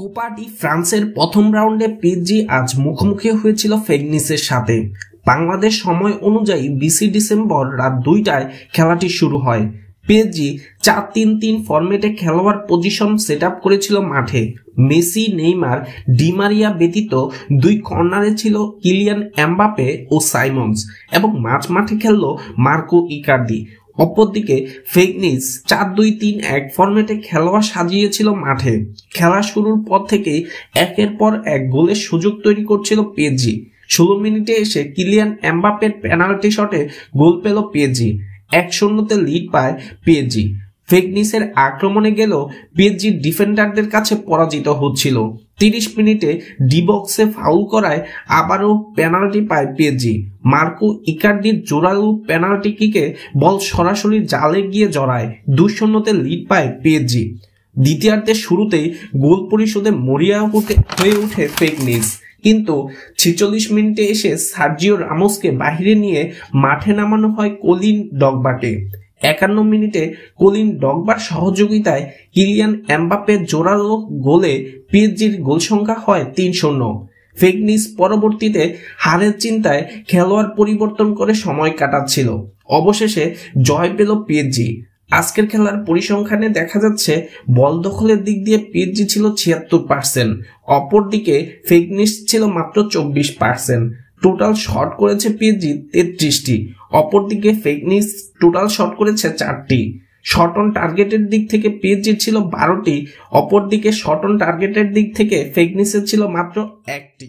Copa D ফ্রান্সের প্রথম রাউন্ডে পিজি আজ মুখোমুখি হয়েছিল ফেগনিসের সাথে বাংলাদেশ সময় অনুযায়ী বিশে ডিসেম্বর রাত দুইটায় খেলাটি শুরু হয় পেজি চার তিন তিন ফর্মেটে খেলোয়াড় পজিশন সেট আপ করেছিল মাঠে মেসি নেইমার ডিমারিয়া ব্যতীত দুই কর্নারে ছিল কিলিয়ান অ্যাম্বাপে ও সাইমন্স এবং মাঝ মাঠে খেলল মার্কো ইকার্দি অপরদিকে ফেগনিস চার দুই তিন এক ফর্মেটে খেলোয়া সাজিয়েছিল মাঠে খেলা শুরুর পর থেকেই একের পর এক গোলের সুযোগ তৈরি করছিল পেজি ষোলো মিনিটে এসে কিলিয়ান এমবাপের পেনাল্টি শটে গোল পেল পেজি এক শূন্যতে লিড পায় পেজি ফেকনিসের আক্রমণে গেলেও পিএসজি ডিফেন্ডারদের কাছে পরাজিত হচ্ছিল তিরিশ মিনিটে ডিবক্সে ফাউল করায় আবারও পেনাল্টি পায় পিএসজি মার্কো ইকার্দির জোরালু পেনাল্টি কিকে বল সরাসরি জালে গিয়ে জড়ায় দুই শূন্যতে লিড পায় পিএসজি দ্বিতীয়ার্ধের শুরুতেই গোল পরিশোধে মরিয়া হয়ে ওঠে ফেকনিস কিন্তু ছেচল্লিশ মিনিটে এসে সার্জিও রামোসকে বাহিরে নিয়ে মাঠে নামানো হয় কলিন ডগবাকে একান্ন মিনিটে কলিন ডগবার সহযোগিতায় কিলিয়ান অ্যাম্বাপের জোরালো গোলে পিএসজির গোল সংখ্যা হয় তিন শূন্য ফেগনিস পরবর্তীতে হারের চিন্তায় খেলোয়াড় পরিবর্তন করে সময় কাটাচ্ছিল অবশেষে জয় পেল পিএসজি আজকের খেলার পরিসংখ্যানে দেখা যাচ্ছে বল দখলের দিক দিয়ে পিএসজি ছিল ছিয়াত্তর পার্সেন্ট অপরদিকে ফেগনিস ছিল মাত্র চব্বিশ পার্সেন্ট টোটাল শট করেছে পিএসজি তেত্রিশটি অপরদিকে ফেক নিউজ টোটাল শট করেছে চারটি শর্ট অন টার্গেটের দিক থেকে পিএসজির ছিল বারোটি অপরদিকে শর্ট অন টার্গেটের দিক থেকে ফেক ছিল মাত্র একটি